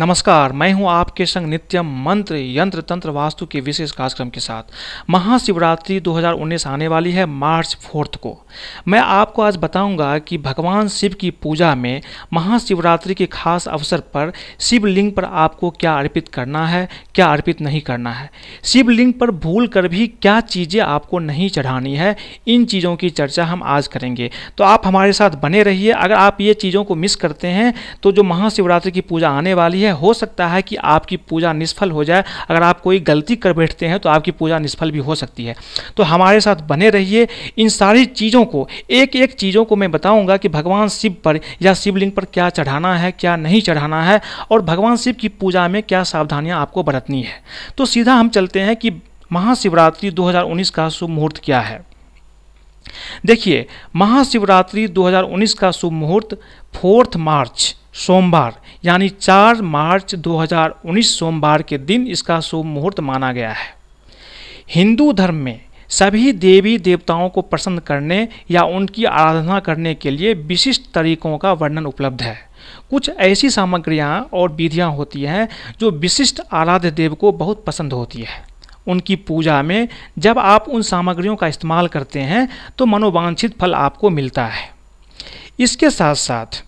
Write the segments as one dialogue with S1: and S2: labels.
S1: नमस्कार मैं हूं आपके संग नित्यम मंत्र यंत्र तंत्र वास्तु के विशेष कार्यक्रम के साथ महाशिवरात्रि 2019 आने वाली है मार्च फोर्थ को मैं आपको आज बताऊंगा कि भगवान शिव की पूजा में महाशिवरात्रि के खास अवसर पर शिवलिंग पर आपको क्या अर्पित करना है क्या अर्पित नहीं करना है शिवलिंग पर भूल कर भी क्या चीज़ें आपको नहीं चढ़ानी है इन चीज़ों की चर्चा हम आज करेंगे तो आप हमारे साथ बने रहिए अगर आप ये चीज़ों को मिस करते हैं तो जो महाशिवरात्रि की पूजा आने वाली है यह हो सकता है कि आपकी पूजा निष्फल हो जाए अगर आप कोई गलती कर बैठते हैं तो आपकी पूजा निष्फल भी हो सकती है तो हमारे साथ बने रहिए इन सारी चीज़ों को एक एक चीज़ों को मैं बताऊंगा कि भगवान शिव पर या शिवलिंग पर क्या चढ़ाना है क्या नहीं चढ़ाना है और भगवान शिव की पूजा में क्या सावधानियाँ आपको बरतनी है तो सीधा हम चलते हैं कि महाशिवरात्रि दो का शुभ मुहूर्त क्या है देखिए महाशिवरात्रि 2019 का शुभ मुहूर्त फोर्थ मार्च सोमवार यानी 4 मार्च 2019 सोमवार के दिन इसका शुभ मुहूर्त माना गया है हिंदू धर्म में सभी देवी देवताओं को प्रसन्न करने या उनकी आराधना करने के लिए विशिष्ट तरीकों का वर्णन उपलब्ध है कुछ ऐसी सामग्रियाँ और विधियाँ होती हैं जो विशिष्ट आराध्य देव को बहुत पसंद होती है उनकी पूजा में जब आप उन सामग्रियों का इस्तेमाल करते हैं तो मनोवांछित फल आपको मिलता है इसके साथ साथ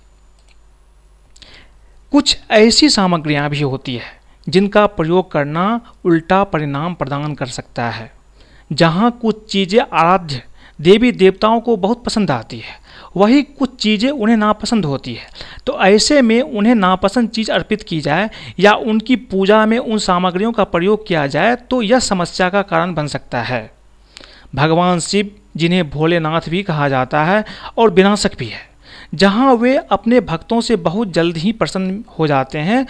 S1: कुछ ऐसी सामग्रियाँ भी होती है जिनका प्रयोग करना उल्टा परिणाम प्रदान कर सकता है जहाँ कुछ चीज़ें आराध्य देवी देवताओं को बहुत पसंद आती है वही कुछ चीज़ें उन्हें नापसंद होती है तो ऐसे में उन्हें नापसंद चीज़ अर्पित की जाए या उनकी पूजा में उन सामग्रियों का प्रयोग किया जाए तो यह समस्या का कारण बन सकता है भगवान शिव जिन्हें भोलेनाथ भी कहा जाता है और विनाशक भी है जहाँ वे अपने भक्तों से बहुत जल्द ही प्रसन्न हो जाते हैं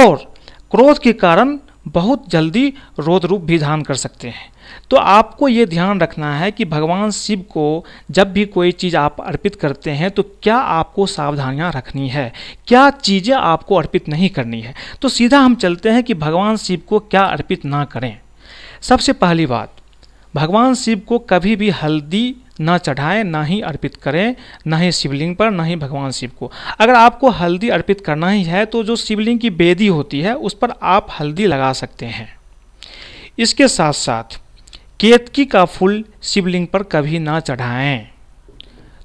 S1: और क्रोध के कारण बहुत जल्दी रोध रूप भी धारण कर सकते हैं तो आपको ये ध्यान रखना है कि भगवान शिव को जब भी कोई चीज़ आप अर्पित करते हैं तो क्या आपको सावधानियाँ रखनी है क्या चीज़ें आपको अर्पित नहीं करनी है तो सीधा हम चलते हैं कि भगवान शिव को क्या अर्पित ना करें सबसे पहली बात भगवान शिव को कभी भी हल्दी ना चढ़ाएं ना ही अर्पित करें ना ही शिवलिंग पर ना ही भगवान शिव को अगर आपको हल्दी अर्पित करना ही है तो जो शिवलिंग की बेदी होती है उस पर आप हल्दी लगा सकते हैं इसके साथ साथ केतकी का फूल शिवलिंग पर कभी ना चढ़ाएं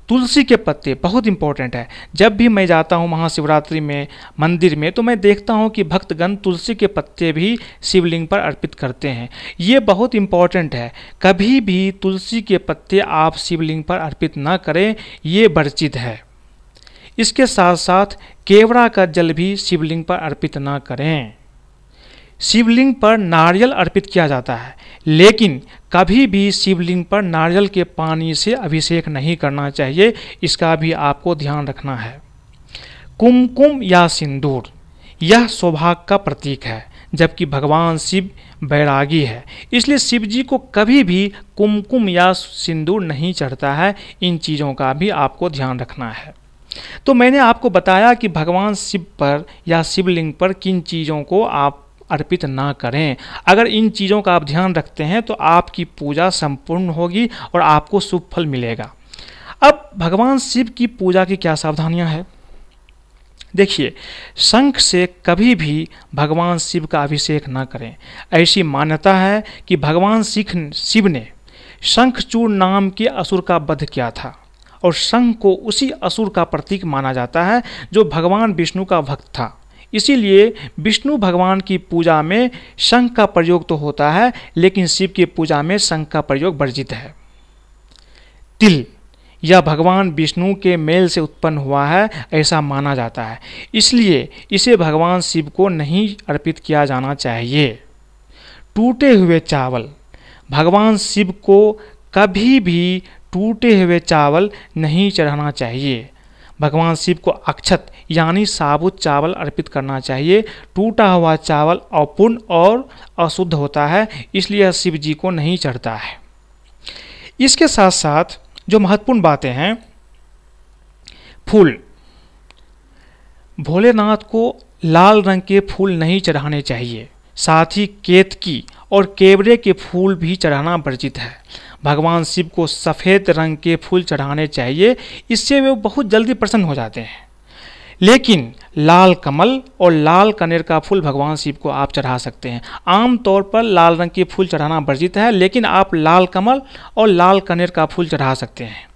S1: तुलसी के पत्ते बहुत इंपॉर्टेंट है जब भी मैं जाता हूँ महाशिवरात्रि में मंदिर में तो मैं देखता हूँ कि भक्तगण तुलसी के पत्ते भी शिवलिंग पर अर्पित करते हैं ये बहुत इंपॉर्टेंट है कभी भी तुलसी के पत्ते आप शिवलिंग पर अर्पित ना करें ये वर्जित है इसके साथ साथ केवड़ा का जल भी शिवलिंग पर अर्पित ना करें शिवलिंग पर नारियल अर्पित किया जाता है लेकिन कभी भी शिवलिंग पर नारियल के पानी से अभिषेक नहीं करना चाहिए इसका भी आपको ध्यान रखना है कुमकुम या सिंदूर यह सौभाग्य का प्रतीक है जबकि भगवान शिव बैरागी है इसलिए शिव जी को कभी भी कुमकुम या सिंदूर नहीं चढ़ता है इन चीज़ों का भी आपको ध्यान रखना है तो मैंने आपको बताया कि भगवान शिव पर या शिवलिंग पर किन चीज़ों को आप अर्पित ना करें अगर इन चीज़ों का आप ध्यान रखते हैं तो आपकी पूजा संपूर्ण होगी और आपको शुभ फल मिलेगा अब भगवान शिव की पूजा की क्या सावधानियां हैं देखिए शंख से कभी भी भगवान शिव का अभिषेक ना करें ऐसी मान्यता है कि भगवान सिख शिव ने शंखचूर नाम के असुर का वध किया था और शंख को उसी असुर का प्रतीक माना जाता है जो भगवान विष्णु का भक्त था इसीलिए विष्णु भगवान की पूजा में शंख का प्रयोग तो होता है लेकिन शिव की पूजा में शंख का प्रयोग वर्जित है तिल यह भगवान विष्णु के मेल से उत्पन्न हुआ है ऐसा माना जाता है इसलिए इसे भगवान शिव को नहीं अर्पित किया जाना चाहिए टूटे हुए चावल भगवान शिव को कभी भी टूटे हुए चावल नहीं चढ़ाना चाहिए भगवान शिव को अक्षत यानी साबुत चावल अर्पित करना चाहिए टूटा हुआ चावल अपूर्ण और अशुद्ध होता है इसलिए शिव जी को नहीं चढ़ता है इसके साथ साथ जो महत्वपूर्ण बातें हैं फूल भोलेनाथ को लाल रंग के फूल नहीं चढ़ाने चाहिए साथ ही केतकी और केवड़े के फूल भी चढ़ाना वर्जित है भगवान शिव को सफ़ेद रंग के फूल चढ़ाने चाहिए इससे वे बहुत जल्दी प्रसन्न हो जाते हैं लेकिन लाल कमल और लाल कनेर का फूल भगवान शिव को आप चढ़ा सकते हैं आम तौर पर लाल रंग के फूल चढ़ाना वर्जित है लेकिन आप लाल कमल और लाल कनेर का फूल चढ़ा सकते हैं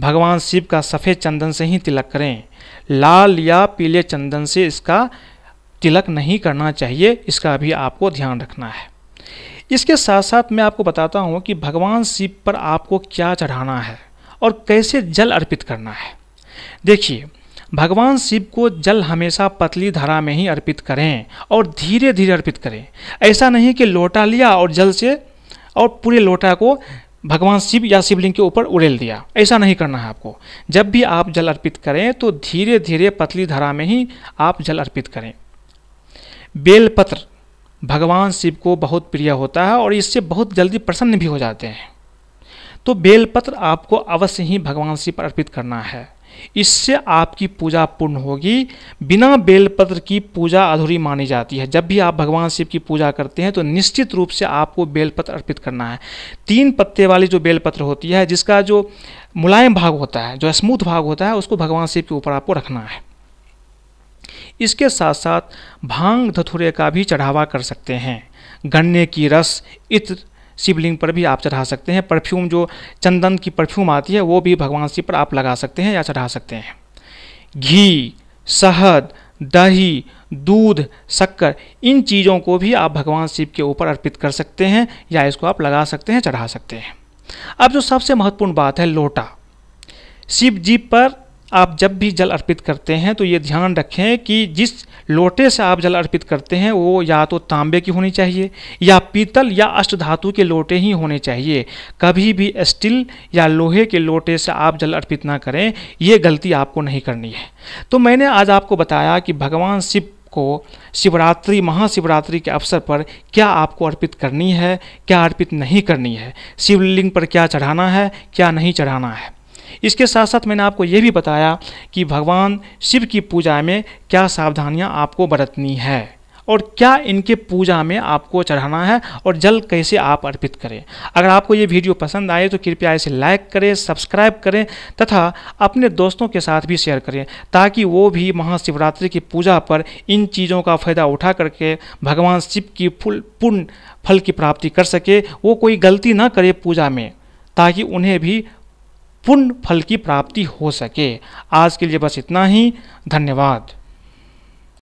S1: भगवान शिव का सफ़ेद चंदन से ही तिलक करें लाल या पीले चंदन से इसका तिलक नहीं करना चाहिए इसका भी आपको ध्यान रखना है इसके साथ साथ मैं आपको बताता हूँ कि भगवान शिव पर आपको क्या चढ़ाना है और कैसे जल अर्पित करना है देखिए भगवान शिव को जल हमेशा पतली धारा में ही अर्पित करें और धीरे धीरे अर्पित करें ऐसा नहीं कि लोटा लिया और जल से और पूरे लोटा को भगवान शिव या शिवलिंग के ऊपर उड़ेल दिया ऐसा नहीं करना है आपको जब भी आप जल अर्पित करें तो धीरे धीरे पतली धारा में ही आप जल अर्पित करें बेलपत्र भगवान शिव को बहुत प्रिय होता है और इससे बहुत जल्दी प्रसन्न भी हो जाते हैं तो बेलपत्र आपको अवश्य ही भगवान शिव पर अर्पित करना है इससे आपकी पूजा पूर्ण होगी बिना बेलपत्र की पूजा अधूरी मानी जाती है जब भी आप भगवान शिव की पूजा करते हैं तो निश्चित रूप से आपको बेलपत्र अर्पित करना है तीन पत्ते वाली जो बेलपत्र होती है जिसका जो मुलायम भाग होता है जो स्मूथ भाग होता है उसको भगवान शिव के ऊपर आपको रखना है इसके साथ साथ भांग धतुरे का भी चढ़ावा कर सकते हैं गन्ने की रस इत्र शिवलिंग पर भी आप चढ़ा सकते हैं परफ्यूम जो चंदन की परफ्यूम आती है वो भी भगवान शिव पर आप लगा सकते हैं या चढ़ा सकते हैं घी शहद दही दूध शक्कर इन चीज़ों को भी आप भगवान शिव के ऊपर अर्पित कर सकते हैं या इसको आप लगा सकते हैं चढ़ा सकते हैं अब जो सबसे महत्वपूर्ण बात है लोटा शिव जी पर आप जब भी जल अर्पित करते हैं तो ये ध्यान रखें कि जिस लोटे से आप जल अर्पित करते हैं वो या तो तांबे की होनी चाहिए या पीतल या अष्ट धातु के लोटे ही होने चाहिए कभी भी स्टील या लोहे के लोटे से आप जल अर्पित ना करें ये गलती आपको नहीं करनी है तो मैंने आज आपको बताया कि भगवान शिव को शिवरात्रि महाशिवरात्रि के अवसर पर क्या आपको अर्पित करनी है क्या अर्पित नहीं करनी है शिवलिंग पर क्या चढ़ाना है क्या नहीं चढ़ाना है इसके साथ साथ मैंने आपको ये भी बताया कि भगवान शिव की पूजा में क्या सावधानियाँ आपको बरतनी है और क्या इनके पूजा में आपको चढ़ाना है और जल कैसे आप अर्पित करें अगर आपको ये वीडियो पसंद आए तो कृपया इसे लाइक करें सब्सक्राइब करें तथा अपने दोस्तों के साथ भी शेयर करें ताकि वो भी महाशिवरात्रि की पूजा पर इन चीज़ों का फ़ायदा उठा करके भगवान शिव की फुल पूर्ण फल की प्राप्ति कर सके वो कोई गलती ना करे पूजा में ताकि उन्हें भी पुण्य फल की प्राप्ति हो सके आज के लिए बस इतना ही धन्यवाद